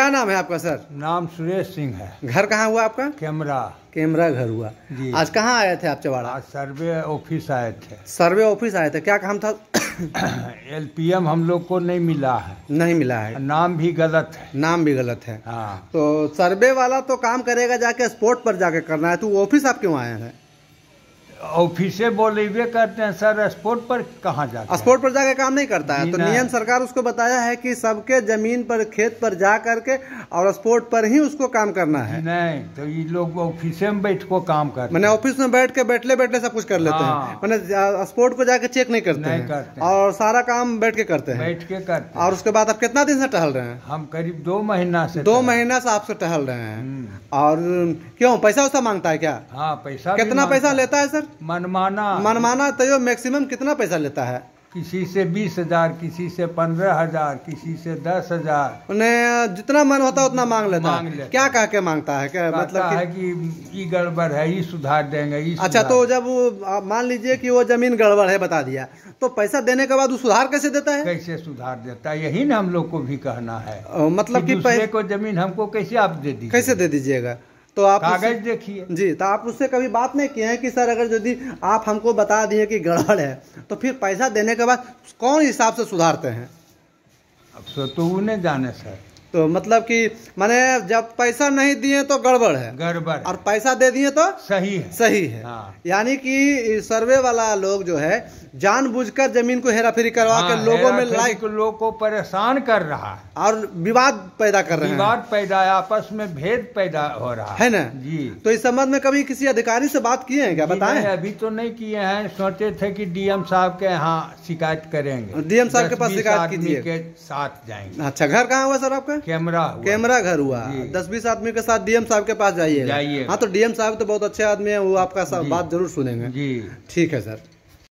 क्या नाम है आपका सर नाम सुरेश सिंह है घर कहाँ हुआ आपका कैमरा कैमरा घर हुआ जी आज कहाँ आए थे आप चवाड़ा आज सर्वे ऑफिस आए थे सर्वे ऑफिस आए थे क्या काम था एलपीएम हम लोग को नहीं मिला है नहीं मिला है नाम भी गलत है नाम भी गलत है हाँ। तो सर्वे वाला तो काम करेगा जाके स्पोर्ट पर जाके करना है तो ऑफिस आप क्यों आए हैं ऑफिसे बोलेबे करते हैं सर स्पोर्ट पर कहाँ जाकर स्पोर्ट पर जाकर काम नहीं करता है तो नियम सरकार उसको बताया है कि सबके जमीन पर खेत पर जा करके और स्पोर्ट पर ही उसको काम करना है नहीं तो ये लोग ऑफिस में बैठ को काम कर मैंने ऑफिस में बैठ के बैठले बैठले सब कुछ कर लेते हैं हाँ। मैंने स्पोर्ट को जाके चेक नहीं करते हैं और सारा काम बैठ के करते हैं बैठ के करते और उसके बाद आप कितना दिन से टहल रहे हैं हम करीब दो महीना से दो महीना से आपसे टहल रहे हैं हम्म। और क्यों पैसा वैसा मांगता है क्या हाँ पैसा कितना पैसा लेता है सर मनमाना मनमाना तय मैक्सिमम कितना पैसा लेता है किसी से बीस हजार किसी से पंद्रह हजार किसी से दस हजार उन्हें जितना मन होता उतना मांग लेता मांग लेता क्या कह के मांगता है क्या मतलब कि... है कि ये गड़बड़ है ये सुधार देंगे ये अच्छा तो जब वो मान लीजिए कि वो जमीन गड़बड़ है बता दिया तो पैसा देने के बाद वो सुधार कैसे देता है कैसे सुधार देता है यही ना हम लोग को भी कहना है मतलब की पैसे को जमीन हमको कैसे आप दे दीजिए कैसे दे दीजिएगा तो आप कागज देखिए जी तो आप उससे कभी बात नहीं किए हैं कि सर अगर यदि आप हमको बता दिए कि गड़बड़ है तो फिर पैसा देने के बाद कौन हिसाब से सुधारते हैं अब सो तो उन्हें जाने सर तो मतलब कि माने जब पैसा नहीं दिए तो गड़बड़ है गड़बड़ और पैसा दे दिए तो सही है सही है हाँ। यानी कि सर्वे वाला लोग जो है जानबूझकर जमीन को हेरा फेरी करवा हाँ, कर लोगों में लाइक लोग को परेशान कर रहा है और विवाद पैदा कर रहे हैं विवाद पैदा आपस में भेद पैदा हो रहा है ना जी तो इस संबंध में कभी किसी अधिकारी से बात किए हैं क्या बताए अभी तो नहीं किए हैं सोचे थे की डीएम साहब के यहाँ शिकायत करेंगे डीएम साहब के पास शिकायत के साथ जाएंगे अच्छा घर कहाँ हुआ सर आपका कैमरा कैमरा घर हुआ दस बीस आदमी के साथ डीएम साहब के पास जाइए हाँ तो डीएम साहब तो बहुत अच्छे आदमी है वो आपका बात जरूर सुनेंगे ठीक है सर